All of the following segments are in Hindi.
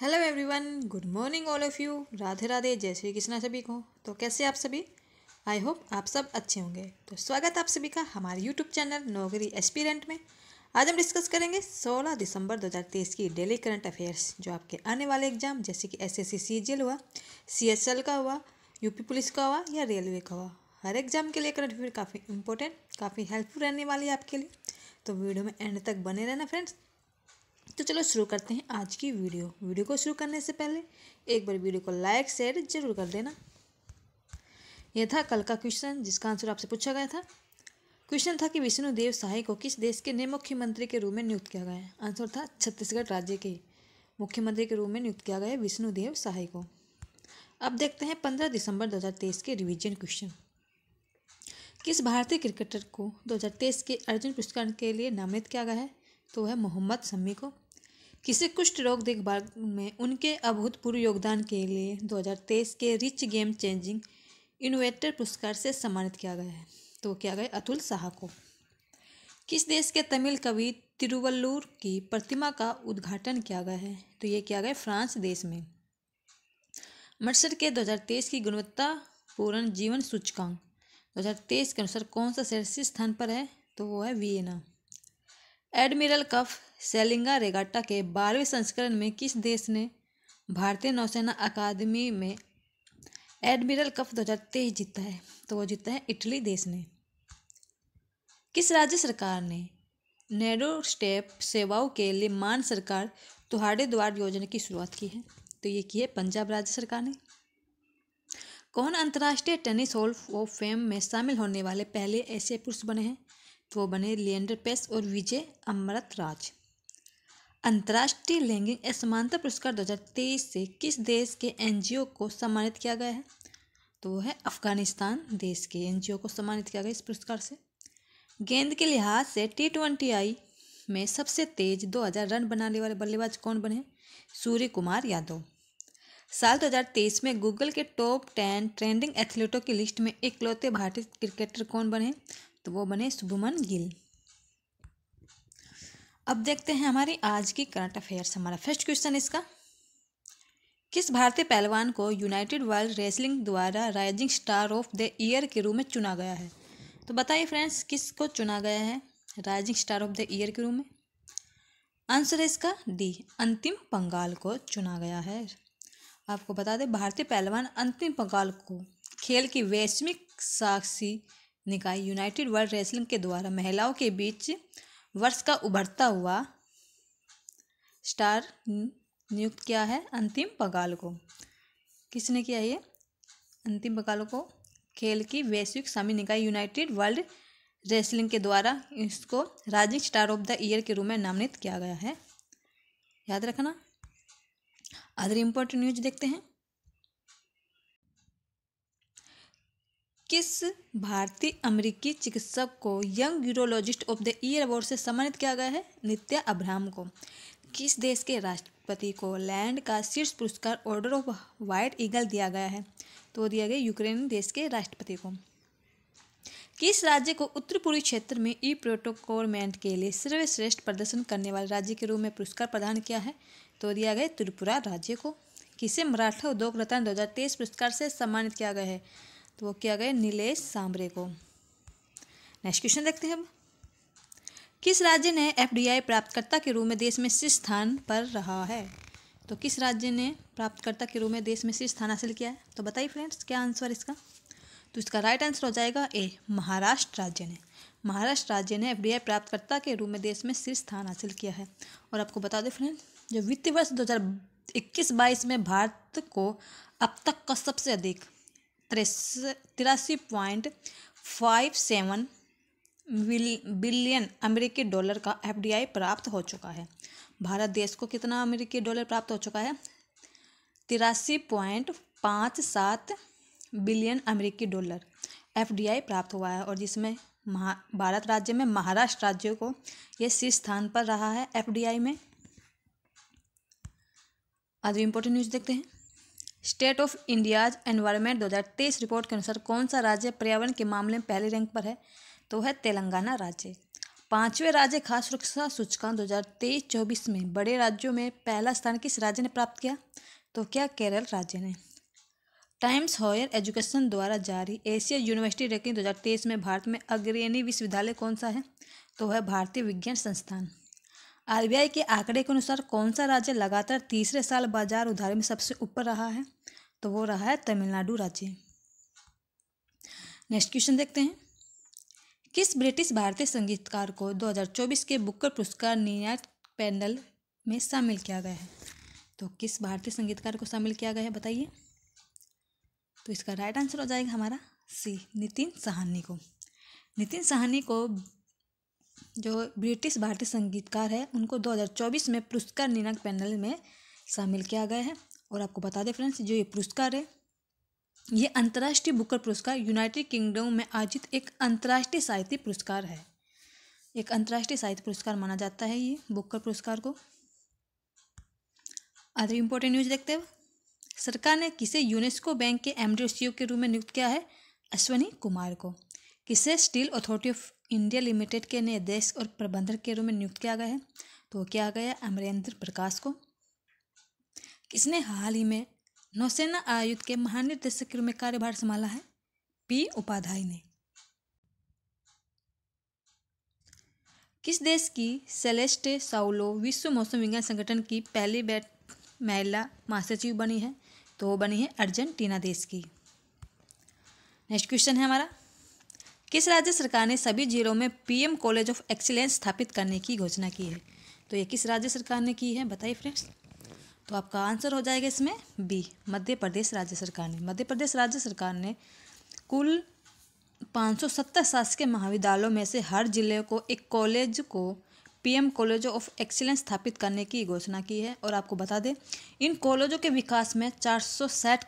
hello everyone good morning all of you Radhe Radhe जय श्री कृष्णा सभी को तो कैसे आप सभी आई होप आप सब अच्छे होंगे तो स्वागत आप सभी का हमारे यूट्यूब चैनल नौकरी एक्सपीरियंट में आज हम डिस्कस करेंगे 16 दिसंबर 2023 की डेली करंट अफेयर्स जो आपके आने वाले एग्जाम जैसे कि एस एस हुआ सी का हुआ यूपी पुलिस का हुआ या रेलवे का हुआ हर एग्जाम के लिए करंट अफेयर काफ़ी इंपॉर्टेंट काफ़ी हेल्पफुल रहने वाली है आपके लिए तो वीडियो में एंड तक बने रहना फ्रेंड्स तो चलो शुरू करते हैं आज की वीडियो वीडियो को शुरू करने से पहले एक बार वीडियो को लाइक शेयर जरूर कर देना यह था कल का क्वेश्चन जिसका आंसर आपसे पूछा गया था क्वेश्चन था कि विष्णुदेव सहाय को किस देश के नए मुख्यमंत्री के रूप में नियुक्त किया गया है आंसर था छत्तीसगढ़ राज्य के मुख्यमंत्री के रूप में नियुक्त किया गया विष्णुदेव सहाय को अब देखते हैं पंद्रह दिसंबर दो के रिविजन क्वेश्चन किस भारतीय क्रिकेटर को 2023 के अर्जुन पुरस्कार के लिए नामित किया गया है तो है मोहम्मद शमी को किसी कुष्ठ रोग देखभाल में उनके अभूतपूर्व योगदान के लिए 2023 के रिच गेम चेंजिंग इनोवेटर पुरस्कार से सम्मानित किया गया है तो किया गया अतुल शाह को किस देश के तमिल कवि तिरुवल्लूर की प्रतिमा का उद्घाटन किया गया है तो ये किया गया फ्रांस देश में मर्सर के 2023 की गुणवत्तापूर्ण जीवन सूचकांक 2023 के अनुसार कौन सा शीर्ष स्थान पर है तो वो है Vienna admiral cup sailing regatta के बारहवें संस्करण में किस देश ने भारतीय नौसेना अकादमी में एडमिरल कप तेईस जीता है तो वो जीता है इटली देश ने किस राज्य सरकार ने नेहरू स्टेप सेवाओं के लिए मान सरकार तुहाड़े द्वार योजना की शुरुआत की है तो ये की है पंजाब राज्य सरकार ने कौन अंतर्राष्ट्रीय टेनिस हॉल ऑफ फेम में शामिल होने वाले पहले ऐसे पुरुष बने हैं तो वो बने लियंडर पेस और विजय अमृत राज अंतर्राष्ट्रीय लैंगिक असमानता पुरस्कार 2023 से किस देश के एनजीओ को सम्मानित किया गया है तो वो है अफगानिस्तान देश के एनजीओ को सम्मानित किया गया इस पुरस्कार से गेंद के लिहाज से टी ट्वेंटी आई में सबसे तेज 2000 रन बनाने वाले बल्लेबाज कौन बने सूर्य कुमार यादव साल 2023 में गूगल के टॉप टेन ट्रेंडिंग एथलीटों की लिस्ट में इकलौते भारतीय क्रिकेटर कौन बने तो वो बने शुभमन गिल अब देखते हैं हमारी आज की करंट अफेयर्स हमारा फर्स्ट क्वेश्चन इसका किस भारतीय पहलवान को यूनाइटेड वर्ल्ड रेसलिंग द्वारा rising star of the year के रूप में चुना गया है तो बताइए फ्रेंड्स किस को चुना गया है rising star of the year के रूप में आंसर है इसका डी अंतिम पंगाल को चुना गया है आपको बता दें भारतीय पहलवान अंतिम पंगाल को खेल की वैश्विक साक्षी निकाय यूनाइटेड वर्ल्ड रेसलिंग के द्वारा महिलाओं के बीच वर्ष का उभरता हुआ स्टार नियुक्त किया है अंतिम बगाल को किसने किया ये अंतिम बगाल को खेल की वैश्विक स्वामी निकाय यूनाइटेड वर्ल्ड रेसलिंग के द्वारा इसको राज्य स्टार ऑफ द ईयर के रूप में नामित किया गया है याद रखना अदर इम्पोर्टेंट न्यूज देखते हैं किस भारतीय अमेरिकी चिकित्सक को young urologist of the year award से सम्मानित किया गया है नित्या अब्राहम को किस देश के राष्ट्रपति को लैंड का शीर्ष पुरस्कार ऑर्डर ऑफ वाइट ईगल दिया गया है तो दिया गया यूक्रेन देश के राष्ट्रपति को किस राज्य को उत्तर पूर्वी क्षेत्र में ई प्रोटोकॉरमेंट के लिए सर्वश्रेष्ठ प्रदर्शन करने वाले राज्य के रूप में पुरस्कार प्रदान किया है तो दिया गया त्रिपुरा राज्य को किसे मराठा उद्योग रत्न दो पुरस्कार से सम्मानित किया गया है तो वो किया गया नीलेश सांबरे को नेक्स्ट क्वेश्चन देखते हैं अब किस राज्य ने एफडीआई प्राप्तकर्ता के रूप में देश में शीर्ष स्थान पर रहा है तो किस राज्य ने प्राप्तकर्ता के रूप में देश में शीर्ष स्थान हासिल किया है तो बताइए फ्रेंड्स क्या आंसर इसका तो इसका राइट आंसर हो जाएगा ए महाराष्ट्र राज्य ने महाराष्ट्र राज्य ने आई प्राप्तकर्ता के रूप में देश में शीर्ष स्थान हासिल किया है और आपको बता दें फ्रेंड्स जो वित्तीय वर्ष दो इक्कीस बाईस में भारत को अब तक का सबसे अधिक तिरासी पॉइंट फाइव सेवन बिलियन अमेरिकी डॉलर का एफडीआई प्राप्त हो चुका है भारत देश को कितना अमेरिकी डॉलर प्राप्त हो चुका है तिरासी पॉइंट पाँच सात बिलियन अमेरिकी डॉलर एफडीआई प्राप्त हुआ है और जिसमें महा भारत राज्य में महाराष्ट्र राज्य को यह शीर्ष स्थान पर रहा है एफडीआई में आज इम्पोर्टेंट न्यूज़ देखते हैं state of India's environment 2023 report के अनुसार कौन सा राज्य पर्यावरण के मामले में पहले रैंक पर है तो है तेलंगाना राज्य पांचवें राज्य खास सुरक्षा सूचकांक 2023-24 में बड़े राज्यों में पहला स्थान किस राज्य ने प्राप्त किया तो क्या केरल राज्य ने टाइम्स हॉयर एजुकेशन द्वारा जारी एशिया यूनिवर्सिटी रैंकिंग तेईस में भारत में अग्रणी विश्वविद्यालय कौन सा है तो है भारतीय विज्ञान संस्थान आरबीआई के आंकड़े के अनुसार कौन सा राज्य लगातार तीसरे साल बाजार उधार में सबसे ऊपर रहा है तो वो रहा है तमिलनाडु राज्य नेक्स्ट क्वेश्चन देखते हैं किस ब्रिटिश भारतीय संगीतकार को 2024 के बुकर पुरस्कार निर्णायक पैनल में शामिल किया गया है तो किस भारतीय संगीतकार को शामिल किया गया है बताइए तो इसका राइट आंसर हो जाएगा हमारा सी नितिन सहानी को नितिन सहानी को जो ब्रिटिश भारतीय संगीतकार है उनको 2024 में पुरस्कार निर्णायक पैनल में शामिल किया गया है और आपको बता दें फ्रेंड्स जो ये पुरस्कार है ये अंतर्राष्ट्रीय बुकर पुरस्कार यूनाइटेड किंगडम में आयोजित एक अंतर्राष्ट्रीय साहित्य पुरस्कार है एक अंतर्राष्ट्रीय साहित्य पुरस्कार माना जाता है ये बुकर पुरस्कार को अदर इम्पोर्टेंट न्यूज देखते हुए सरकार ने किसे यूनेस्को बैंक के एम e के रूप में नियुक्त किया है अश्वनी कुमार को किसे Steel Authority of India Limited के निर्देश और प्रबंधक के रूप में नियुक्त किया गया है तो किया गया अमरेंद्र प्रकाश को किसने हाल ही में नौसेना आयुक्त के महानिर्देशक के रूप में कार्यभार संभाला है पी उपाध्याय ने किस देश की सेलेस्टे साउलो विश्व मौसम विज्ञान संगठन की पहली बैट महिला महासचिव बनी है तो वो बनी है अर्जेंटीना देश की नेक्स्ट क्वेश्चन है हमारा किस राज्य सरकार ने सभी जिलों में पीएम कॉलेज ऑफ एक्सीलेंस स्थापित करने की घोषणा की है तो ये किस राज्य सरकार ने की है बताइए फ्रेंड्स तो आपका आंसर हो जाएगा इसमें बी मध्य प्रदेश राज्य सरकार ने मध्य प्रदेश राज्य सरकार ने कुल पाँच शासकीय महाविद्यालयों में से हर जिले को एक कॉलेज को पीएम कॉलेज ऑफ एक्सीलेंस स्थापित करने की घोषणा की है और आपको बता दें इन कॉलेजों के विकास में चार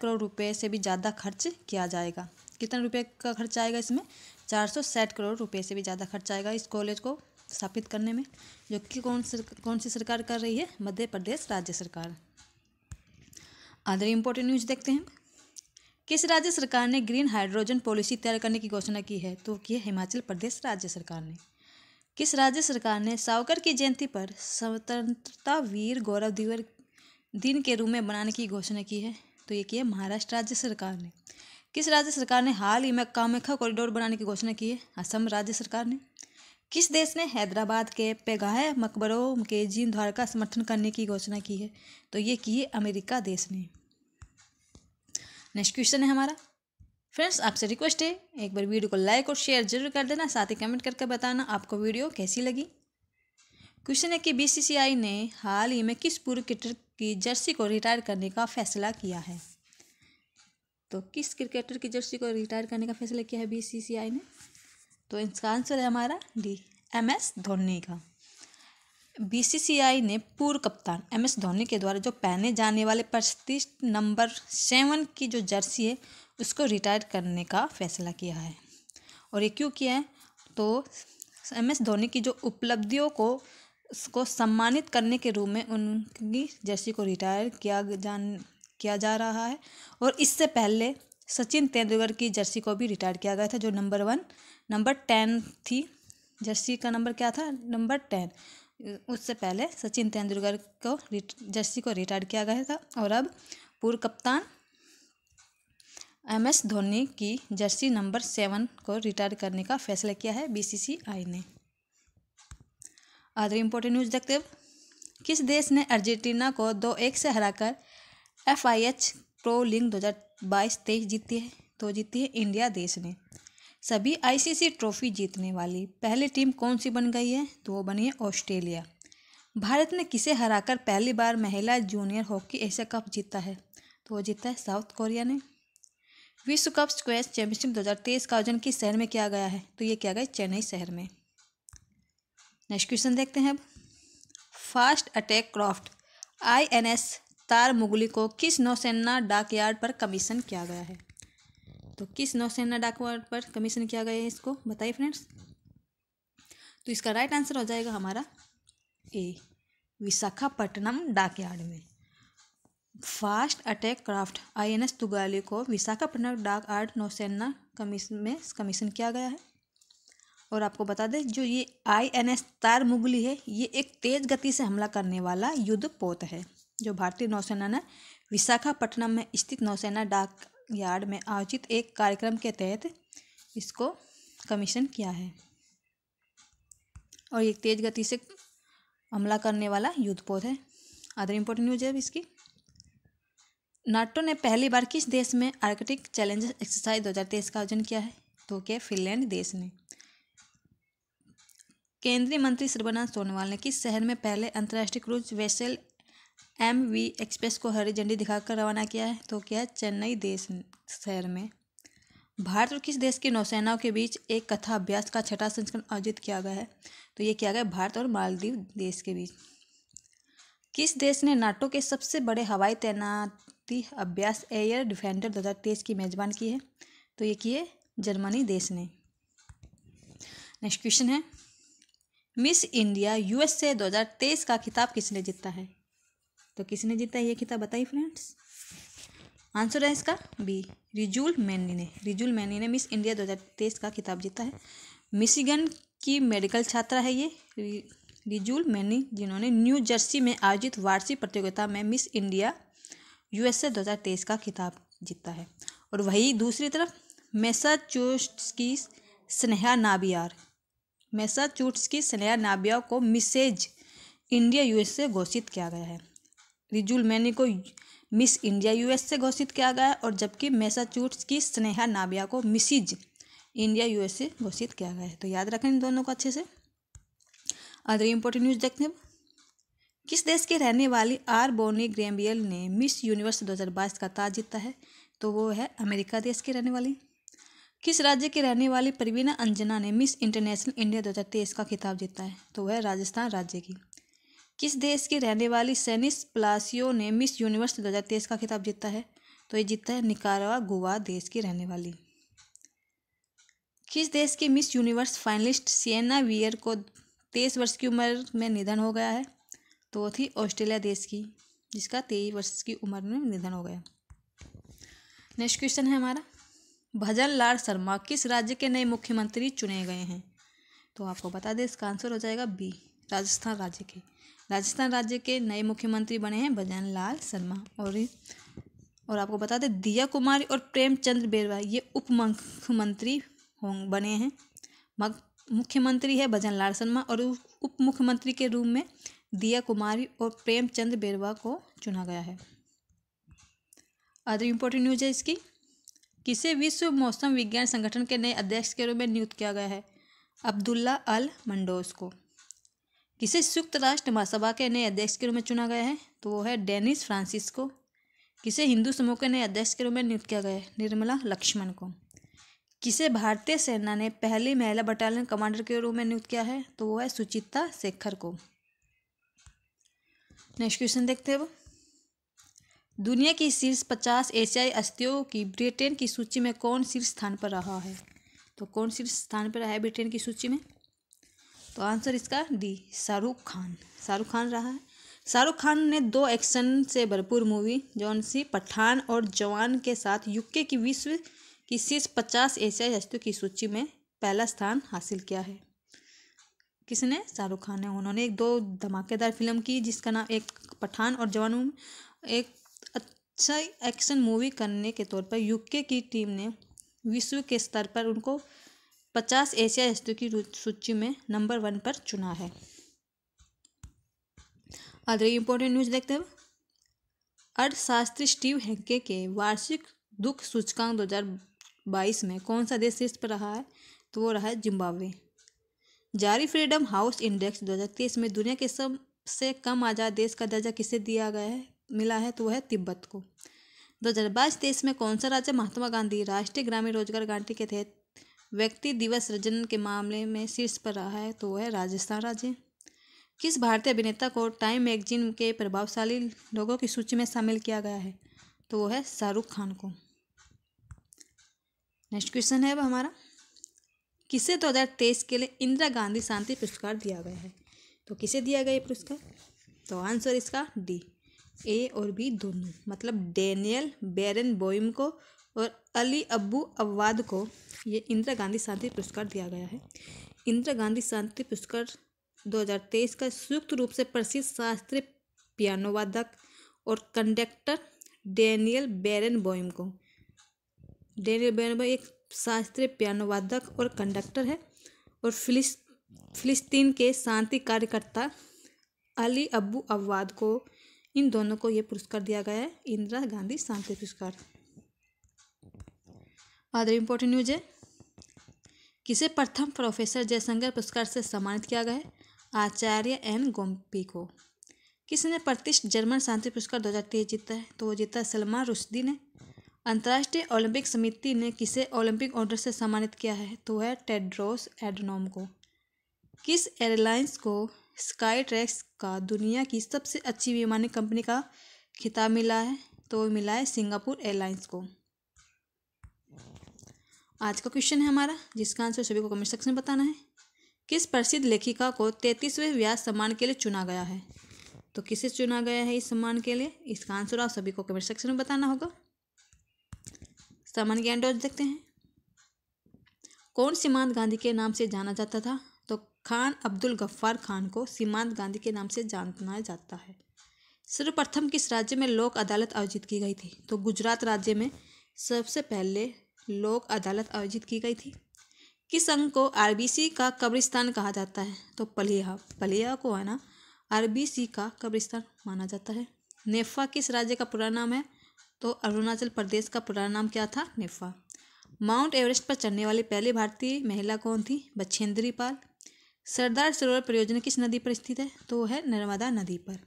करोड़ रुपए से भी ज़्यादा खर्च किया जाएगा कितना रुपये का खर्च आएगा इसमें चार सौ साठ करोड़ रुपए से भी ज़्यादा खर्च आएगा इस कॉलेज को स्थापित करने में जो कि कौन सर, कौन सी सरकार कर रही है मध्य प्रदेश राज्य सरकार अदर इम्पोर्टेंट न्यूज देखते हैं किस राज्य सरकार ने ग्रीन हाइड्रोजन पॉलिसी तैयार करने की घोषणा की है तो की है हिमाचल प्रदेश राज्य सरकार ने किस राज्य सरकार ने सावकर की जयंती पर स्वतंत्रता वीर गौरव दिवस दिन के रूप में बनाने की घोषणा की है तो ये की है महाराष्ट्र राज्य सरकार ने किस राज्य सरकार ने हाल ही में कामेखा कॉरिडोर बनाने की घोषणा की है असम राज्य सरकार ने किस देश ने हैदराबाद के पेगाह मकबरों के जीन द्वार का समर्थन करने की घोषणा की है तो ये की है अमेरिका देश ने नेक्स्ट क्वेश्चन है हमारा फ्रेंड्स आपसे रिक्वेस्ट है एक बार वीडियो को लाइक और शेयर जरूर कर देना साथ ही कमेंट करके बताना आपको वीडियो कैसी लगी क्वेश्चन है कि बीसीसीआई ने हाल ही में किस पूर्व क्रिकेटर की जर्सी को रिटायर करने का फैसला किया है तो किस क्रिकेटर की जर्सी को रिटायर करने का फैसला किया है बीसीसीआई ने तो इसका आंसर है हमारा डी एम एस धोनी का बीसीसीआई ने पूर्व कप्तान एम एस धोनी के द्वारा जो पहने जाने वाले पच्चीस नंबर सेवन की जो जर्सी है उसको रिटायर करने का फैसला किया है और ये क्यों किया है तो एम एस धोनी की जो उपलब्धियों को उसको सम्मानित करने के रूप में उनकी जर्सी को रिटायर किया जान किया जा रहा है और इससे पहले सचिन तेंदुलकर की जर्सी को भी रिटायर किया गया था जो नंबर वन नंबर टेन थी जर्सी का नंबर क्या था नंबर टेन उससे पहले सचिन तेंदुलकर को जर्सी को रिटायर किया गया था और अब पूर्व कप्तान एम एस धोनी की जर्सी नंबर सेवन को रिटायर करने का फैसला किया है बीसीसीआई ने अदर इम्पोर्टेंट न्यूज देखते हुए किस देश ने अर्जेंटीना को दो एक से हराकर एफ आई एच प्रो लिंग दो हज़ार बाईस तेईस जीती है तो जीती है इंडिया देश ने सभी आईसीसी ट्रॉफी जीतने वाली पहली टीम कौन सी बन गई है तो वो बनी है ऑस्ट्रेलिया भारत ने किसे हराकर पहली बार महिला जूनियर हॉकी एशिया कप जीता है तो वो जीता है साउथ कोरिया ने विश्व कप स्क्वेस चैंपियनशिप 2023 का आयोजन किस शहर में किया गया है तो ये किया गया चेन्नई शहर में नेक्स्ट क्वेश्चन देखते हैं अब fast attack craft I N S Tarmugli को किस नौसेना डाकयार्ड पर कमीशन किया गया है तो किस नौसेना डाकयार्ड पर कमीशन किया गया है इसको बताइए फ्रेंड्स तो इसका राइट आंसर हो जाएगा हमारा ए विशाखापट्टनम डाकयार्ड में fast attack craft INS Tugali को विशाखापट्टनम डाक आर्ट नौसेना कमीशन में कमीशन किया गया है और आपको बता दें जो ये आईएनएस तार मुगली है ये एक तेज गति से हमला करने वाला युद्ध पोत है जो भारतीय नौसेना ने विशाखापट्टनम में स्थित नौसेना डाक यार्ड में आयोजित एक कार्यक्रम के तहत इसको कमीशन किया है और एक तेज गति से हमला करने वाला युद्धपोत है अदर इम्पोर्टेंट न्यूज है इसकी नाटो ने पहली बार किस देश में आर्कटिक चैलेंज एक्सरसाइज तेईस का आयोजन किया है तो क्या फिनलैंड देश ने केंद्रीय मंत्री सर्वानंद सोनोवाल ने किस शहर में पहले अंतर्राष्ट्रीय cruise vessel M V express को हरी झंडी दिखाकर रवाना किया है तो क्या है चेन्नई देश शहर में भारत और किस देश की नौसेनाओं के बीच एक कथा अभ्यास का छठा संस्करण आयोजित किया गया है तो ये किया गया भारत और मालदीव देश के बीच किस देश ने नाटो के सबसे बड़े हवाई तैनाती अभ्यास एयर डिफेंडर दो हज़ार तेईस की मेजबान की है तो ये किए जर्मनी देश ने नेक्स्ट क्वेश्चन है मिस इंडिया यूएसए 2023 का खिताब किसने जीता है तो किसने जीता ये खिताब बताइए फ्रेंड्स आंसर है इसका बी रिजुल मैनी ने रिजुल मैनी ने मिस इंडिया 2023 का खिताब जीता है मिशिगन की मेडिकल छात्रा है ये रिजुल मैनी जिन्होंने न्यू जर्सी में आयोजित वार्षिक प्रतियोगिता में मिस इंडिया यूएसए 2023 का खिताब जीता है और वही दूसरी तरफ मैसाचूट्स की स्नेहा नाबियार मैसाचूट्स की स्नेहा नाबिया को मिसेज इंडिया यूएसए घोषित किया गया है रिजुल मैनी को मिस इंडिया यूएस से घोषित किया गया और जबकि मैसाच्यूट्स की स्नेहा नाबिया को मिसिज इंडिया यूएस से घोषित किया गया है तो याद रखें इन दोनों को अच्छे से अदर इम्पोर्टेंट न्यूज़ देखते हैं किस देश के रहने वाली आर बोनी ग्रेम्बियल ने मिस यूनिवर्स 2022 का ताज जीता है तो वो है अमेरिका देश की रहने वाली किस राज्य की रहने वाली परवीना अंजना ने मिस इंटरनेशनल इंडिया 2023 का खिताब जीता है तो वह राजस्थान राज्य की किस देश की रहने वाली सैनिस प्लासियो ने मिस यूनिवर्स दो हज़ार तेईस का खिताब जीता है तो ये जीतता है निकारवा गोवा देश की रहने वाली किस देश की miss universe finalist Sienna Weir को तेईस वर्ष की उम्र में निधन हो गया है तो वो थी ऑस्ट्रेलिया देश की जिसका तेईस वर्ष की उम्र में निधन हो गया नेक्स्ट क्वेश्चन है हमारा भजन लाल शर्मा किस राज्य के नए मुख्यमंत्री चुने गए हैं तो आपको बता दें इसका आंसर हो जाएगा बी राजस्थान राज्य के राजस्थान राज्य के नए मुख्यमंत्री बने हैं भजन लाल शर्मा और और आपको बता दें दिया कुमारी और प्रेमचंद्र बेरवा ये उप मुख्यमंत्री बने हैं मुख्यमंत्री है भजन लाल शर्मा और उप मुख्यमंत्री के रूप में दिया कुमारी और प्रेमचंद बेरवा को चुना गया है अदर इम्पोर्टेंट न्यूज है इसकी किसे विश्व मौसम विज्ञान संगठन के नए अध्यक्ष के रूप में नियुक्त किया गया है अब्दुल्ला अल मंडोस को किसे संयुक्त राष्ट्र महासभा के नए अध्यक्ष के रूप में चुना गया है तो वो है डेनिस फ्रांसिस को किसे हिंदू समूह के नए अध्यक्ष के रूप में नियुक्त किया गया है निर्मला लक्ष्मण को किसे भारतीय सेना ने पहली महिला बटालियन कमांडर के रूप में नियुक्त किया है तो वो है सुचिता शेखर को नेक्स्ट क्वेश्चन देखते हैं वो दुनिया की शीर्ष पचास एशियाई अस्थियों की ब्रिटेन की सूची में कौन शीर्ष स्थान पर रहा है तो कौन शीर्ष स्थान पर रहा है ब्रिटेन की सूची में तो आंसर इसका डी शाहरुख खान शाहरुख खान रहा है शाहरुख खान ने दो एक्शन से भरपूर मूवी जौन सी पठान और जवान के साथ यूके की विश्व की शीर्ष पचास एशियाई हस्तियों की सूची में पहला स्थान हासिल किया है किसने शाहरुख खान ने उन्होंने एक दो धमाकेदार फिल्म की जिसका नाम एक पठान और जवान एक अच्छा एक्शन मूवी करने के तौर पर यूके की टीम ने विश्व के स्तर पर उनको पचास एशिया देशों की सूची में नंबर वन पर चुना है अदर इम्पोर्टेंट न्यूज देखते हैं अर्थशास्त्री स्टीव हेंके के वार्षिक दुख सूचकांक 2022 में कौन सा देश शीर्ष पर रहा है तो वो रहा है जिम्बाब्वे जारी फ्रीडम हाउस इंडेक्स 2023 में दुनिया के सबसे कम आज़ाद देश का दर्जा किसे दिया गया है मिला है तो वह है तिब्बत को दो हज़ार बाईस तेईस में कौन सा राज्य महात्मा गांधी राष्ट्रीय ग्रामीण रोजगार गारंटी के तहत व्यक्ति दिवस सृजन के मामले में शीर्ष पर रहा है तो वह राजस्थान राज्य किस भारतीय अभिनेता को टाइम मैगजीन के प्रभावशाली लोगों की सूची में शामिल किया गया है तो वो है शाहरुख खान को नेक्स्ट क्वेश्चन है अब हमारा किसे दो हजार तेईस के लिए इंदिरा गांधी शांति पुरस्कार दिया गया है तो किसे दिया गया ये पुरस्कार तो आंसर इसका डी ए और बी दोनों मतलब डेनियल बेरन बोइम को और अली अबू अव्वाद को ये इंदिरा गांधी शांति पुरस्कार दिया गया है इंदिरा गांधी शांति पुरस्कार 2023 का संयुक्त रूप से प्रसिद्ध शास्त्रीय पियानो वादक और कंडक्टर डेनियल बैरन बोइम को डेनियल बैरन बोइम एक शास्त्रीय पियानो वादक और कंडक्टर है और फिलिस फिलिस्तीन के शांति कार्यकर्ता अली अबू अव्वाद को इन दोनों को ये पुरस्कार दिया गया है इंदिरा गांधी शांति पुरस्कार अदर इम्पोर्टेंट न्यूज है किसे प्रथम प्रोफेसर जयशंकर पुरस्कार से सम्मानित किया गया है आचार्य एन गोम्पी को किसने प्रतिष्ठित जर्मन शांति पुरस्कार दो हज़ार तेईस जीता है तो वो जीता है सलमान रुश्दी ने अंतर्राष्ट्रीय ओलंपिक समिति ने किसे ओलंपिक ऑर्डर से सम्मानित किया है तो है टेड्रोस एडनोम को किस एयरलाइंस को स्काई ट्रैक्स का दुनिया की सबसे अच्छी विमानी कंपनी का खिताब मिला है तो मिला है सिंगापुर एयरलाइंस को आज का क्वेश्चन है हमारा जिसका आंसर सभी को कमेंट सेक्शन में बताना है किस प्रसिद्ध लेखिका को तैंतीसवें व्यास सम्मान के लिए चुना गया है तो किसे चुना गया है इस सम्मान के लिए इसका आंसर आप सभी को कमेंट सेक्शन में बताना होगा सम्मान के एंड देखते हैं कौन सीमांत गांधी के नाम से जाना जाता था तो खान अब्दुल गफ्फार खान को सीमांत गांधी के नाम से जाना जाता है सर्वप्रथम किस राज्य में लोक अदालत आयोजित की गई थी तो गुजरात राज्य में सबसे पहले लोक अदालत आयोजित की गई थी किस अंग को आर का कब्रिस्तान कहा जाता है तो पलिया पलिया को है ना आर का कब्रिस्तान माना जाता है नेफा किस राज्य का पूरा नाम है तो अरुणाचल प्रदेश का पूरा नाम क्या था नेफा माउंट एवरेस्ट पर चढ़ने वाली पहली भारतीय महिला कौन थी बछेंद्री पाल सरदार सरोवर परियोजना किस नदी पर स्थित है तो वो है नर्मदा नदी पर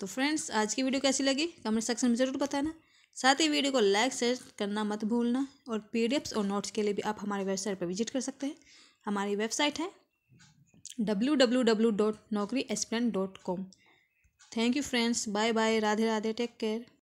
तो फ्रेंड्स आज की वीडियो कैसी लगी कमेंट सेक्शन में ज़रूर बताना साथ ही वीडियो को लाइक शेयर करना मत भूलना और पी और नोट्स के लिए भी आप हमारी वेबसाइट पर विजिट कर सकते हैं हमारी वेबसाइट है W W W dot Naukri dot com thank you friends bye bye Radhe Radhe take care